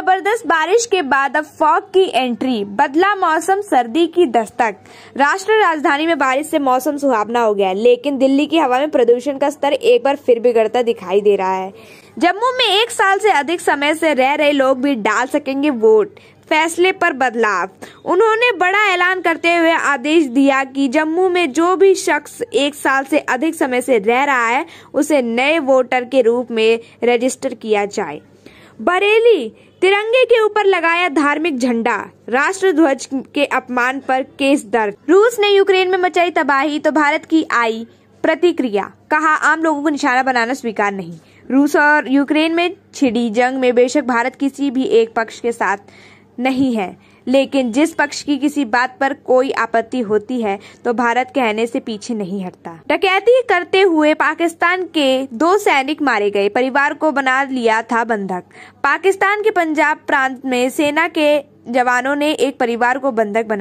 जबरदस्त बारिश के बाद अब फॉग की एंट्री बदला मौसम सर्दी की दस्तक राष्ट्र राजधानी में बारिश से मौसम सुहावना हो गया लेकिन दिल्ली की हवा में प्रदूषण का स्तर एक बार फिर बिगड़ता दिखाई दे रहा है जम्मू में एक साल से अधिक समय से रह रहे लोग भी डाल सकेंगे वोट फैसले पर बदलाव उन्होंने बड़ा ऐलान करते हुए आदेश दिया कि जम्मू में जो भी शख्स एक साल से अधिक समय से रह रहा है उसे नए वोटर के रूप में रजिस्टर किया जाए बरेली तिरंगे के ऊपर लगाया धार्मिक झंडा राष्ट्र ध्वज के अपमान पर केस दर्ज रूस ने यूक्रेन में मचाई तबाही तो भारत की आई प्रतिक्रिया कहा आम लोगों को निशाना बनाना स्वीकार नहीं रूस और यूक्रेन में छिड़ी जंग में बेशक भारत किसी भी एक पक्ष के साथ नहीं है लेकिन जिस पक्ष की किसी बात पर कोई आपत्ति होती है तो भारत कहने से पीछे नहीं हटता डकैती करते हुए पाकिस्तान के दो सैनिक मारे गए परिवार को बना लिया था बंधक पाकिस्तान के पंजाब प्रांत में सेना के जवानों ने एक परिवार को बंधक बना